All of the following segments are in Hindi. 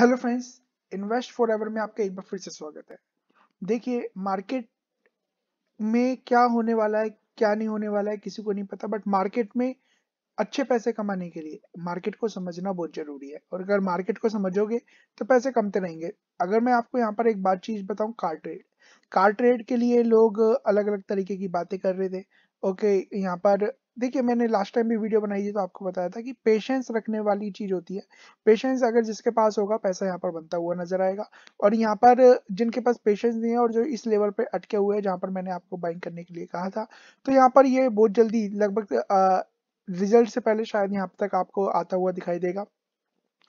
Hello friends invest for ever में आपका एक बार फिर से स्वागत है देखिए मार्केट में क्या होने वाला है क्या नहीं होने वाला है किसी को नहीं पता बट मार्केट में अच्छे पैसे कमाने के लिए मार्केट को समझना बहुत जरूरी है और अगर मार्केट को समझोगे तो पैसे कमते रहेंगे अगर मैं आपको यहाँ पर एक बात चीज बताऊँ कार ट्रेड कार ट्रेड के लिए लोग अलग अलग तरीके की बातें कर रहे थे ओके यहाँ पर देखिए मैंने लास्ट टाइम भी वीडियो बनाई थी तो आपको बताया था कि पेशेंस रखने वाली चीज होती है पेशेंस अगर जिसके पास होगा पैसा यहाँ पर बनता हुआ नजर आएगा और यहाँ पर जिनके पास पेशेंस नहीं है और जो इस लेवल पे अटके हुए हैं जहाँ पर मैंने आपको बाइंग करने के लिए कहा था तो यहाँ पर ये बहुत जल्दी लगभग रिजल्ट से पहले शायद यहाँ तक आपको आता हुआ दिखाई देगा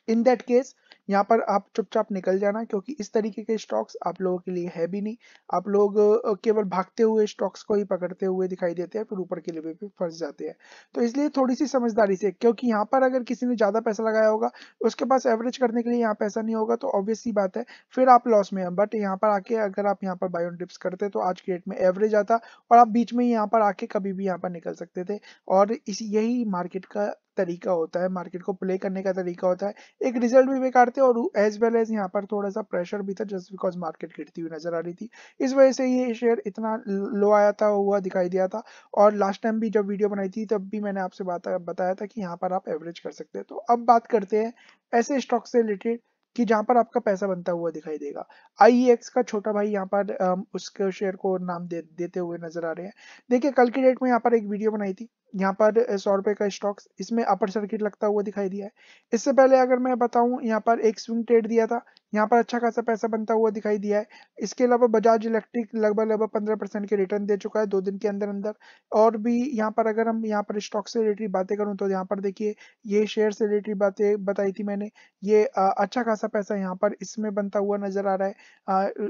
इन दैट केस यहाँ पर आप चुपचाप निकल जाना क्योंकि इस तरीके के स्टॉक्स आप लोगों के लिए है भी नहीं आप लोग केवल भागते हुए स्टॉक्स को ही पकड़ते हुए दिखाई देते हैं फिर ऊपर के लेवल पे फंस जाते हैं तो इसलिए थोड़ी सी समझदारी से क्योंकि यहाँ पर अगर किसी ने ज़्यादा पैसा लगाया होगा उसके पास एवरेज करने के लिए यहाँ पैसा नहीं होगा तो ऑब्वियसली बात है फिर आप लॉस में है बट यहाँ पर आके अगर आप यहाँ पर बायोन डिप्स करते तो आज के डेट में एवरेज आता और आप बीच में यहाँ पर आके कभी भी यहाँ पर निकल सकते थे और इस यही मार्केट का तरीका होता है मार्केट को प्ले करने का तरीका होता है एक रिजल्ट भी बेकार थे और एज वेल एज यहाँ पर थोड़ा सा प्रेशर भी था जस्ट बिकॉज मार्केट गिरती हुई नजर आ रही थी इस वजह से ये शेयर इतना लो आया था हुआ दिखाई दिया था और लास्ट टाइम भी जब वीडियो बनाई थी तब भी मैंने आपसे बात बताया था कि यहाँ पर आप एवरेज कर सकते हैं तो अब बात करते हैं ऐसे स्टॉक से रिलेटेड कि जहाँ पर आपका पैसा बनता हुआ दिखाई देगा आई e का छोटा भाई यहाँ पर उसके शेयर को नाम दे, देते हुए नजर आ रहे हैं देखिए कल की डेट में यहाँ पर एक वीडियो बनाई थी यहाँ पर सौ रुपए का स्टॉक्स इसमें अपर सर्किट लगता हुआ दिखाई दिया है इससे पहले अगर मैं बताऊं यहाँ पर एक स्विंग ट्रेड दिया था यहाँ पर अच्छा खासा पैसा बनता हुआ दिखाई दिया है इसके अलावा बजाज इलेक्ट्रिक लगभग लगभग पंद्रह परसेंट के रिटर्न दे चुका है दो दिन के अंदर अंदर और भी यहाँ पर अगर हम यहाँ पर स्टॉक से रिलेटेड बातें करूँ तो यहाँ पर देखिए ये शेयर से रिलेटेड बातें बताई थी मैंने ये अच्छा खासा पैसा यहाँ पर इसमें बनता हुआ नजर आ रहा है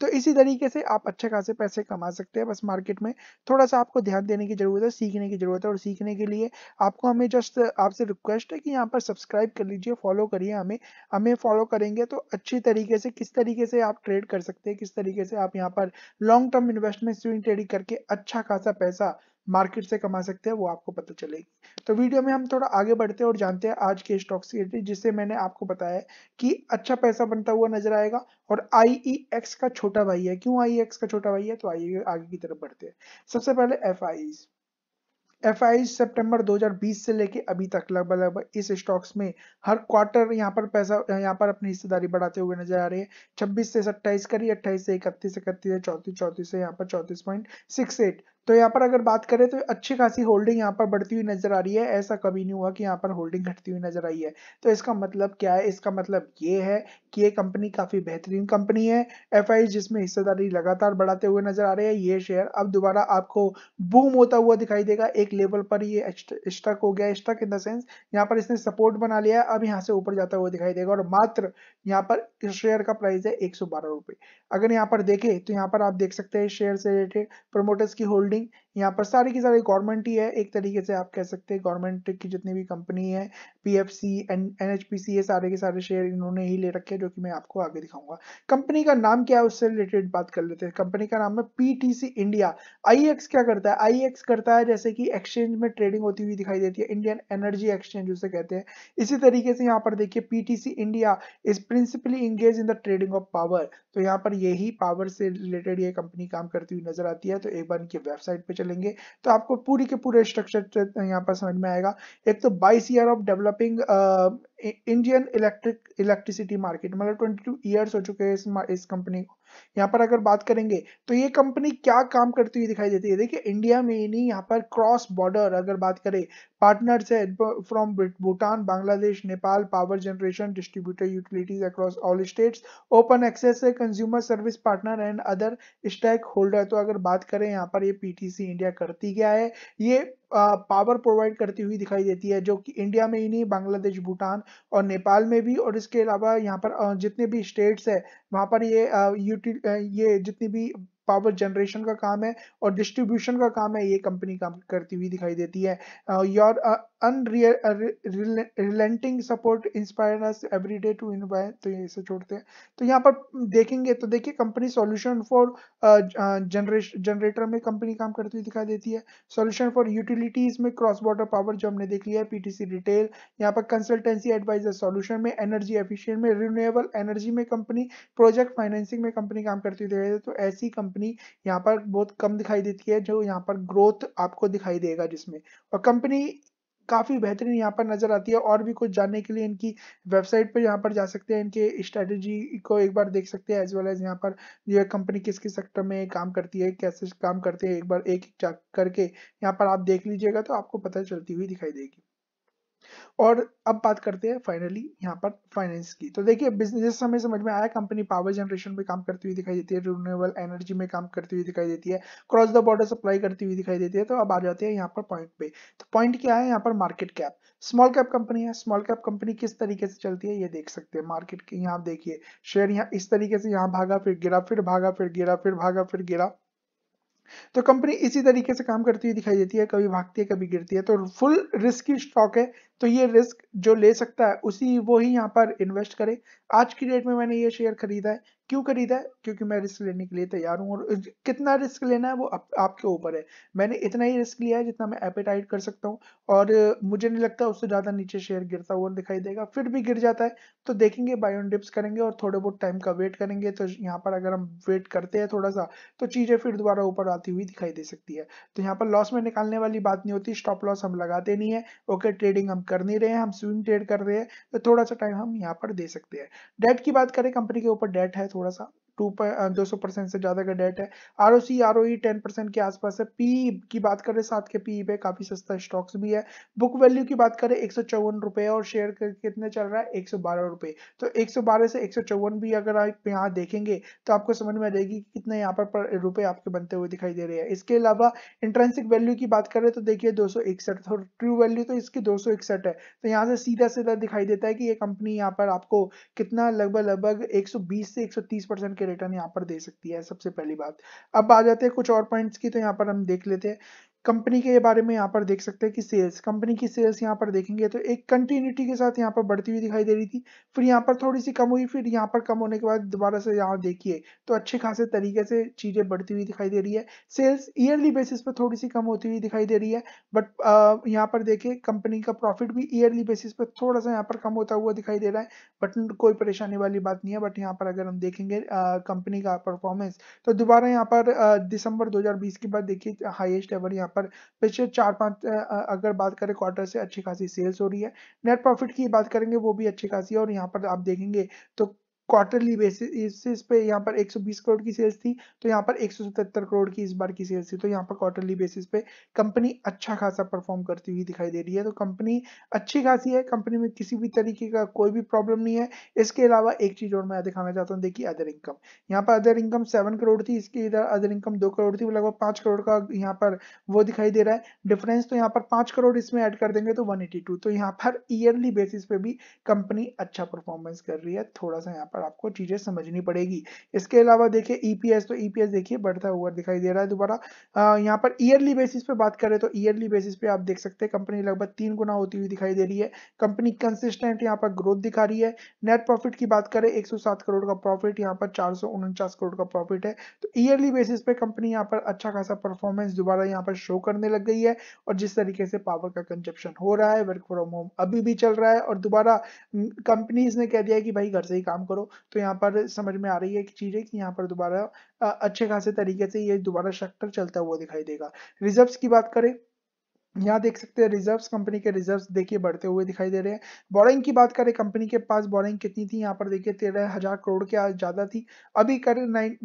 तो इसी तरीके से आप अच्छे खासे पैसे कमा सकते हैं बस मार्केट में थोड़ा सा आपको ध्यान देने की ज़रूरत है सीखने की ज़रूरत है और सीखने के लिए आपको हमें जस्ट आपसे रिक्वेस्ट है कि यहाँ पर सब्सक्राइब कर लीजिए फॉलो करिए हमें हमें फॉलो करेंगे तो अच्छी तरीके से किस तरीके से आप ट्रेड कर सकते हैं किस तरीके से आप यहाँ पर long term investment swing trading करके अच्छा खासा पैसा मार्केट से कमा सकते हैं वो आपको पता चलेगी तो वीडियो में हम थोड़ा आगे बढ़ते हैं और जानते हैं आज के स्टॉक्स की जिससे मैंने आपको बताया कि अच्छा पैसा बनता हुआ नजर आएगा और आई e का छोटा भाई है क्यों आई e का छोटा भाई है तो आइए आगे की तरफ बढ़ते हैं सबसे पहले एफ एफ आई सितंबर 2020 से लेके अभी तक लगभग लगभग इस स्टॉक्स में हर क्वार्टर यहाँ पर पैसा यहाँ पर अपनी हिस्सेदारी बढ़ाते हुए नजर आ रहे हैं 26 से 27 करी 28 से इकतीस इकतीस से चौतीस चौतीस से यहाँ पर चौतीस पॉइंट सिक्स एट तो यहाँ पर अगर बात करें तो अच्छी खासी होल्डिंग यहाँ पर बढ़ती हुई नजर आ रही है ऐसा कभी नहीं हुआ कि यहाँ पर होल्डिंग घटती हुई नजर आई है तो इसका मतलब क्या है इसका मतलब ये है कि ये कंपनी काफी बेहतरीन कंपनी है एफ जिसमें हिस्सेदारी लगातार बढ़ाते हुए नजर आ रहे हैं ये शेयर अब दोबारा आपको बूम होता हुआ दिखाई देगा एक लेवल पर ये स्टक हो गया स्टक इन द सेंस यहाँ पर इसने सपोर्ट बना लिया अब यहाँ से ऊपर जाता हुआ दिखाई देगा और मात्र यहाँ पर इस शेयर का प्राइस है एक अगर यहाँ पर देखे तो यहाँ पर आप देख सकते हैं शेयर से रिलेटेड प्रोमोटर्स की होल्डिंग कंपनी यहाँ पर सारी की सारी गवर्नमेंट ही है एक तरीके से आप कह सकते हैं गवर्नमेंट की जितनी भी कंपनी है P F C N N H P C ये सारे के सारे शेयर इन्होंने ही ले रखे हैं जो कि मैं आपको आगे दिखाऊंगा कंपनी का नाम क्या है उससे रिलेटेड बात कर लेते हैं कंपनी का नाम है P T C India I X क्या करता है आई एक्स e करता है जैसे कि एक्सचेंज में ट्रेडिंग होती हुई दिखाई देती है इंडियन एनर्जी एक्सचेंज उसे कहते हैं इसी तरीके से यहाँ पर देखिए P T C India is principally engage in the trading of power तो यहाँ पर यही पावर से रिलेटेड ये कंपनी काम करती हुई नजर आती है तो एक बार इनकी वेबसाइट वेबसाइट पे चलेंगे तो आपको पूरी के पूरे स्ट्रक्चर तो यहाँ पर समझ में आएगा एक तो बाईस year of developing Indian electric electricity market मतलब ट्वेंटी टू ईयर्स हो चुके हैं इस, इस कंपनी को यहाँ पर अगर बात करेंगे तो ये कंपनी क्या काम करती हुई दिखाई देती है देखिए इंडिया में ही नहीं यहाँ पर क्रॉस बॉर्डर अगर बात करें Partners from Bhutan, Bangladesh, Nepal, power generation, distributor utilities across all states. Open access है consumer service partner and other stakeholder. तो अगर बात करें यहाँ पर ये PTC इंडिया करती क्या है ये पावर uh, प्रोवाइड करती हुई दिखाई देती है जो कि इंडिया में ही नहीं बांग्लादेश भूटान और नेपाल में भी और इसके अलावा यहाँ पर जितने भी स्टेट्स है वहाँ पर ये uh, ये जितनी भी पावर जनरेशन का काम है और डिस्ट्रीब्यूशन का काम है ये कंपनी काम करती हुई दिखाई देती है your unrelenting support inspire every day to इन्वाय तो ये इसे छोड़ते हैं तो यहाँ पर देखेंगे तो देखिए कंपनी सॉल्यूशन फॉर जनरेटर में कंपनी काम करती हुई दिखाई देती है सॉल्यूशन फॉर यूटिलिटीज में क्रॉस बॉर्डर पावर जो हमने देख लिया है पीटीसी रिटेल यहाँ पर कंसल्टेंसी एडवाइजर सॉल्यूशन में एनर्जी एफिशियंट में रिन्यूएबल एनर्जी में कंपनी प्रोजेक्ट फाइनेंसिंग में कंपनी काम करती हुई दिखाई देती है तो ऐसी कंपनी कंपनी यहाँ पर बहुत कम दिखाई देती है जो यहाँ पर ग्रोथ आपको दिखाई देगा जिसमें और कंपनी काफ़ी बेहतरीन यहाँ पर नज़र आती है और भी कुछ जानने के लिए इनकी वेबसाइट पर यहाँ पर जा सकते हैं इनके स्ट्रेटेजी को एक बार देख सकते हैं एज वेल एज यहाँ पर जो है कंपनी किस किस सेक्टर में काम करती है कैसे काम करते हैं एक बार एक एक करके यहाँ पर आप देख लीजिएगा तो आपको पता चलती हुई दिखाई देगी और अब बात करते हैं फाइनली यहाँ पर फाइनेंस की तो देखिए बिजनेस हमें समझ में आया कंपनी पावर जनरेशन में काम करती हुई दिखाई देती है रिन्यूएबल एनर्जी में काम करती हुई दिखाई देती है क्रॉस द बॉर्डर सप्लाई करती हुई दिखाई देती है तो अब आ जाते हैं यहाँ पर पॉइंट पे तो पॉइंट क्या है यहाँ पर market cap small cap company है स्मॉल कैप कंपनी किस तरीके से चलती है ये देख सकते हैं मार्केट के यहाँ देखिए शेयर यहाँ इस तरीके से यहाँ भागा फिर गिरा फिर भागा फिर गिरा फिर भागा फिर गिरा तो कंपनी इसी तरीके से काम करती हुई दिखाई देती है कभी भागती है कभी गिरती है तो फुल रिस्क की स्टॉक है तो ये रिस्क जो ले सकता है उसी वो ही यहाँ पर इन्वेस्ट करे आज की डेट में मैंने ये शेयर खरीदा है क्यों खरीदा है क्योंकि मैं रिस्क लेने के लिए तैयार हूँ और कितना रिस्क लेना है वो आप, आपके ऊपर है मैंने इतना ही रिस्क लिया है जितना मैं एपेटाइट कर सकता हूँ और मुझे नहीं लगता उससे ज़्यादा नीचे शेयर गिरता हुआ दिखाई देगा फिर भी गिर जाता है तो देखेंगे बायोन डिप्स करेंगे और थोड़े बहुत टाइम का वेट करेंगे तो यहाँ पर अगर हम वेट करते हैं थोड़ा सा तो चीज़ें फिर दोबारा ऊपर आती हुई दिखाई दे सकती है तो यहाँ पर लॉस में निकालने वाली बात नहीं होती स्टॉप लॉस हम लगाते नहीं है ओके ट्रेडिंग हम कर नहीं रहे हैं हम स्विंग ट्रेड कर रहे हैं तो थोड़ा सा टाइम हम यहाँ पर दे सकते हैं डेट की बात करें कंपनी के ऊपर डेट है थोड़ा सा टू पर दो सौ परसेंट से ज़्यादा का डेट है R O C R O ten percent के आसपास है पी e की बात करें सात के पी e पे काफ़ी सस्ता स्टॉक्स भी है बुक वैल्यू की बात करें एक सौ चौवन रुपये और शेयर कितने चल रहा है एक सौ बारह रुपये तो एक सौ बारह से एक सौ चौवन भी अगर आप यहाँ देखेंगे तो आपको समझ में आ जाएगी कि कितने यहाँ पर पर रुपए आपके बनते हुए दिखाई दे रहे हैं इसके अलावा इंट्रेंसिक वैल्यू की बात करें तो देखिए दो सौ इकसठ ट्रू वैल्यू तो इसकी दो सौ इकसठ है तो यहाँ से सीधा सीधा दिखाई देता है कि ये कंपनी यहाँ पर आपको कितना लगभग लगभग एक सौ बीस से एक सौ तीस परसेंट के रिटर्न यहाँ पर दे सकती है सबसे पहली बात अब आ जाते हैं कुछ और पॉइंट्स की तो यहाँ पर हम देख लेते हैं कंपनी के बारे में यहाँ पर देख सकते हैं कि सेल्स कंपनी की सेल्स यहाँ पर देखेंगे तो एक कंटिन्यूटी के साथ यहाँ पर बढ़ती हुई दिखाई दे रही थी फिर यहाँ पर थोड़ी सी कम हुई फिर यहाँ पर कम होने के बाद दोबारा से यहाँ देखिए तो अच्छे खासे तरीके से चीज़ें बढ़ती हुई दिखाई दे रही है सेल्स ईयरली बेसिस पर थोड़ी सी कम होती हुई दिखाई दे रही है बट यहाँ पर देखिए कंपनी का प्रॉफिट भी ईयरली बेसिस पर थोड़ा सा यहाँ पर कम होता हुआ दिखाई दे रहा है बट कोई परेशानी वाली बात नहीं है बट यहाँ पर अगर हम देखेंगे कंपनी का परफॉर्मेंस तो दोबारा यहाँ पर दिसंबर दो के बाद देखिए हाइएस्ट एवर यहाँ पर पर पिछले चार पांच अगर बात करें क्वार्टर से अच्छी खासी सेल्स हो रही है नेट प्रॉफिट की बात करेंगे वो भी अच्छी खासी है और यहाँ पर आप देखेंगे तो क्वार्टरली बेसिस पे यहाँ पर 120 करोड़ की सेल्स थी तो यहाँ पर 177 करोड़ की इस बार की सेल्स थी तो यहाँ पर क्वार्टरली बेसिस पे कंपनी अच्छा खासा परफॉर्म करती हुई दिखाई दे रही है तो कंपनी अच्छी खासी है कंपनी में किसी भी तरीके का कोई भी प्रॉब्लम नहीं है इसके अलावा एक चीज और मैं दिखाना चाहता हूँ देखिए अदर इनकम यहाँ पर अदर इनकम सेवन करोड़ थी इसके इधर अदर इनकम दो करोड़ थी लगभग पांच करोड़ का यहाँ पर वो दिखाई दे रहा है डिफरेंस तो यहाँ पर पांच करोड़ इसमें एड कर देंगे तो वन तो यहाँ पर ईयरली बेसिस पे भी कंपनी अच्छा परफॉर्मेंस कर रही है थोड़ा सा यहाँ पर और आपको चीज़ें समझनी पड़ेगी इसके अलावा देखिए ईपीएस e तो ईपीएस e देखिए बढ़ता हुआ दिखाई दे रहा है दोबारा यहाँ पर ईयरली बेसिस पे बात करें तो ईयरली बेसिस पे आप देख सकते हैं कंपनी लगभग तीन गुना होती हुई दिखाई दे रही है कंपनी कंसिस्टेंट यहाँ पर ग्रोथ दिखा रही है नेट प्रॉफिट की बात करें एक करोड़ का प्रॉफिट यहाँ पर चार करोड़ का प्रॉफिट है तो ईयरली बेसिस पे कंपनी यहाँ पर अच्छा खासा परफॉर्मेंस दोबारा यहाँ पर शो करने लग गई है और जिस तरीके से पावर का कंजप्शन हो रहा है वर्क फ्रॉम होम अभी भी चल रहा है और दोबारा कंपनीज हम्म, ने कह दिया है कि भाई घर से ही काम करो तो यहाँ पर समझ में आ रही है चीज़ें कि यहाँ पर दोबारा अच्छे खासे तरीके से ये दोबारा सेक्टर चलता हुआ दिखाई देगा रिजर्व्स की बात करें यहाँ देख सकते हैं रिजर्व्स कंपनी के रिजर्व्स देखिए बढ़ते हुए दिखाई दे रहे हैं बोरिंग की बात करें कंपनी के पास बोरिंग कितनी थी यहाँ पर देखिए तेरह हजार करोड़ के ज्यादा थी अभी कर नाइन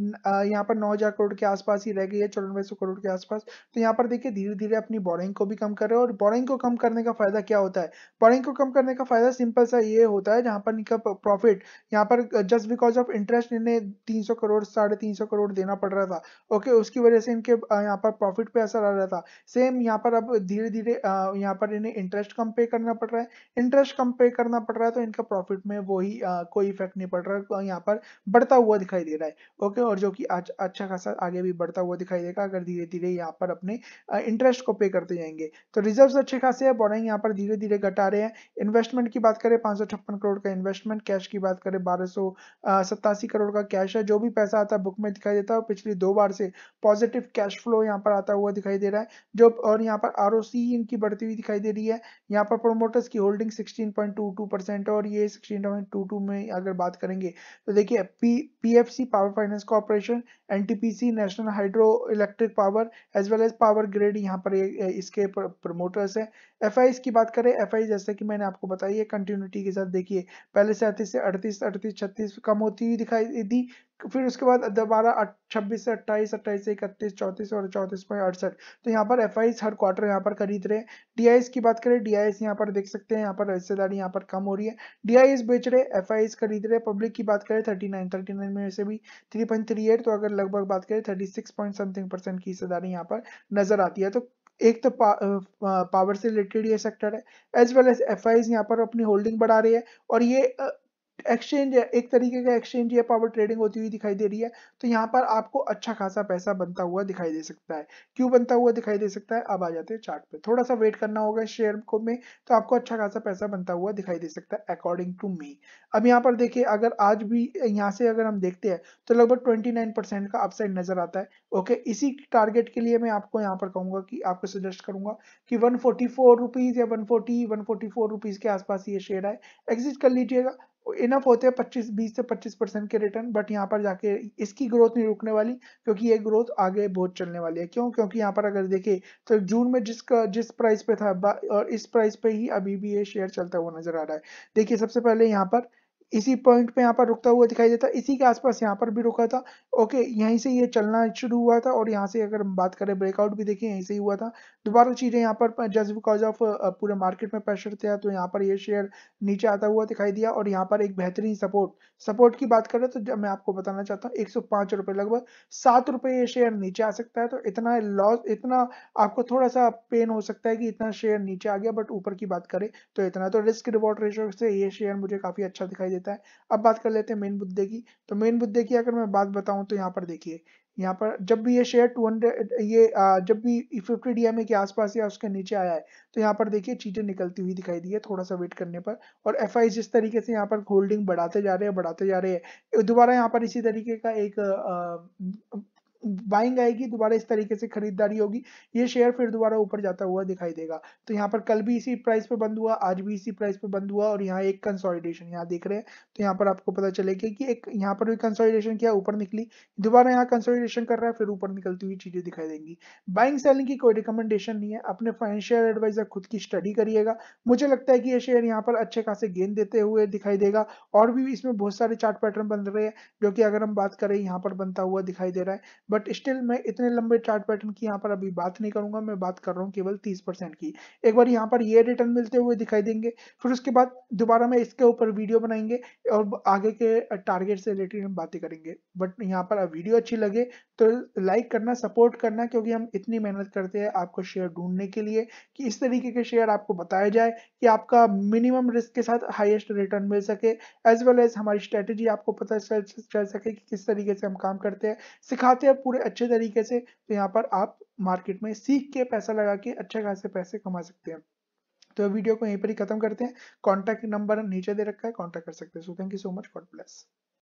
यहाँ पर नौ हजार करोड़ के आसपास ही रह गई है चौरानवे सौ करोड़ के आसपास तो यहाँ पर देखिए धीरे धीरे अपनी बोरिंग को भी कम कर रहे हैं और बोरिंग को कम करने का फायदा क्या होता है बोरिंग को कम करने का फायदा सिंपल सा ये होता है जहाँ पर इनका प्रॉफिट यहाँ पर जस्ट बिकॉज ऑफ इंटरेस्ट इन्हें तीन सौ करोड़ साढ़े तीन सौ करोड़ देना पड़ रहा था ओके उसकी वजह से इनके यहाँ पर प्रॉफिट पे असर आ रहा था सेम यहाँ पर अब धीरे धीरे यहाँ पर इन्हें इंटरेस्ट कम पे करना पड़ रहा है इंटरेस्ट कम पे करना पड़ रहा है तो इनका प्रॉफिट में वही कोई इफेक्ट नहीं पड़ रहा है यहाँ पर बढ़ता हुआ दिखाई दे रहा है ओके और जो कि आज अच्छा खासा आगे भी बढ़ता हुआ दिखाई देगा अगर धीरे धीरे यहाँ पर अपने इंटरेस्ट को पे करते जाएंगे तो रिजर्व अच्छे खासे है बोरिंग यहाँ पर धीरे धीरे घटा रहे हैं इन्वेस्टमेंट की बात करें पाँच करोड़ का इन्वेस्टमेंट कैश की बात करें बारह करोड़ का कैश है जो भी पैसा आता है बुक में दिखाई देता है पिछली दो बार से पॉजिटिव कैश फ्लो यहाँ पर आता हुआ दिखाई दे रहा है जो और यहाँ पर आर आरओसी इनकी बढ़ती हुई दिखाई दे रही है यहाँ पर प्रोमोटर्स की होल्डिंग 16.22 परसेंट है और ये 16.22 में अगर बात करेंगे तो देखिए P PFC power finance corporation NTPC national hydro electric power as well as power grid यहाँ पर इसके प्रोमोटर्स है एफ की बात करें एफ जैसे कि मैंने आपको बताई है कंटिन्यूटी के साथ देखिए पहले सैंतीस से अड़तीस अड़तीस छत्तीस कम होती हुई दिखाई दी फिर उसके बाद दोबारा छब्बीस से अट्ठाईस अट्ठाईस से इकतीस चौंतीस और चौंतीस पॉइंट अड़सठ तो यहाँ पर एफ हर क्वार्टर यहाँ पर खरीद रहे हैं डी की बात करें डी यहाँ पर देख सकते हैं यहाँ पर हिस्सेदारी यहाँ पर कम हो रही है डी बेच रहे एफ खरीद रहे पब्लिक की बात करें थर्टी नाइन थर्टी नाइन में से भी थ्री पॉइंट थ्री एट तो अगर लगभग बात करें thirty six point something percent की हिस्सेदारी यहाँ पर नजर आती है तो एक तो पा, पावर से रिलेटेड ये सेक्टर है एज वेल एज एफ यहाँ पर अपनी होल्डिंग बढ़ा रही है और ये एक्सचेंज एक तरीके का एक्सचेंज या पावर ट्रेडिंग होती हुई दिखाई दे रही है तो यहाँ पर आपको अच्छा खासा पैसा बनता हुआ दिखाई दे सकता है क्यों बनता हुआ दिखाई दे सकता है अब आ जाते हैं चार्ट पे थोड़ा सा वेट करना होगा शेयर को में तो आपको अच्छा खासा पैसा बनता हुआ दिखाई दे सकता है अकॉर्डिंग टू मी अब यहाँ पर देखिए अगर आज भी यहाँ से अगर हम देखते हैं तो लगभग ट्वेंटी का अपसाइड नजर आता है ओके इसी टारगेट के लिए मैं आपको यहाँ पर कहूंगा कि आपको सजेस्ट करूंगा कि वन फोर्टी या वन फोर्टी के आसपास ये शेयर है एग्जिट कर लीजिएगा इनफ होते हैं पच्चीस बीस से पच्चीस परसेंट के रिटर्न बट यहाँ पर जाके इसकी ग्रोथ नहीं रुकने वाली क्योंकि ये ग्रोथ आगे बहुत चलने वाली है क्यों क्योंकि यहाँ पर अगर देखे तो जून में जिसका जिस प्राइस पे था और इस प्राइस पे ही अभी भी ये शेयर चलता हुआ नजर आ रहा है देखिए सबसे पहले यहाँ पर इसी पॉइंट पे यहाँ पर रुकता हुआ दिखाई देता इसी के आसपास यहाँ पर भी रुका था ओके यहीं से ये चलना शुरू हुआ था और यहाँ से अगर हम बात करें ब्रेकआउट भी देखिए यहीं से ही हुआ था दोबारा चीज़ें यहाँ पर जस्ट बिकॉज ऑफ पूरे मार्केट में प्रेशर था तो यहाँ पर ये शेयर नीचे आता हुआ दिखाई दिया और यहाँ पर एक बेहतरीन सपोर्ट सपोर्ट की बात करें तो जब मैं आपको बताना चाहता हूँ एक सौ पांच रुपये लगभग सात रुपये ये शेयर नीचे आ सकता है तो इतना लॉस इतना आपको थोड़ा सा पेन हो सकता है कि इतना शेयर नीचे आ गया बट ऊपर की बात करें तो इतना तो रिस्क रिवॉर्ड रेशियो से ये शेयर मुझे काफ़ी अच्छा दिखाई देता है अब बात कर लेते हैं मेन मुद्दे की तो मेन मुद्दे की अगर मैं बात बताऊँ तो यहाँ पर देखिए यहाँ पर जब भी ये शेयर 200 ये जब भी फिफ्टी डी के आसपास या उसके नीचे आया है तो यहाँ पर देखिए चीजें निकलती हुई दिखाई दी है थोड़ा सा वेट करने पर और एफ जिस तरीके से यहाँ पर होल्डिंग बढ़ाते जा रहे हैं बढ़ाते जा रहे हैं दोबारा यहाँ पर इसी तरीके का एक बाइंग आएगी दोबारा इस तरीके से खरीदारी होगी ये शेयर फिर दोबारा ऊपर जाता हुआ दिखाई देगा तो यहाँ पर कल भी इसी प्राइस पे बंद हुआ आज भी इसी प्राइस पे बंद हुआ और यहाँ एक कंसोलिडेशन यहाँ देख रहे हैं तो यहाँ पर आपको पता चलेगा कि एक यहाँ पर भी कंसोलिडेशन किया ऊपर निकली दोबारा यहाँ कंसोलिडेशन कर रहा है फिर ऊपर निकलती हुई चीजें दिखाई देंगी बाइंग सेलिंग की कोई रिकमेंडेशन नहीं है अपने फाइनेंशियल एडवाइजर खुद की स्टडी करिएगा मुझे लगता है कि ये शेयर यहाँ पर अच्छे खासे गेन देते हुए दिखाई देगा और भी इसमें बहुत सारे चार्ट पैटर्न बन रहे हैं जो कि अगर हम बात करें यहाँ पर बनता हुआ दिखाई दे रहा है बट स्टिल मैं इतने लंबे चार्ट पैटर्न की यहाँ पर अभी बात नहीं करूंगा मैं बात कर रहा हूँ केवल तीस परसेंट की एक बार यहाँ पर ये रिटर्न मिलते हुए दिखाई देंगे फिर उसके बाद दोबारा मैं इसके ऊपर वीडियो बनाएंगे और आगे के टारगेट से रिलेटेड हम बातें करेंगे बट यहाँ पर वीडियो अच्छी लगे तो लाइक करना सपोर्ट करना क्योंकि हम इतनी मेहनत करते हैं आपको शेयर ढूंढने के लिए कि इस तरीके के शेयर आपको बताया जाए कि आपका मिनिमम रिस्क के साथ हाइएस्ट रिटर्न मिल सके एज वेल एज हमारी स्ट्रेटेजी आपको पता चल सके कि किस तरीके से हम काम करते हैं सिखाते हैं पूरे अच्छे तरीके से तो यहाँ पर आप मार्केट में सीख के पैसा लगा के अच्छे खासे पैसे कमा सकते हैं तो वीडियो को यहीं पर ही खत्म करते हैं कॉन्टैक्ट नंबर नीचे दे रखा है कॉन्टैक्ट कर सकते हैं so thank you so much god bless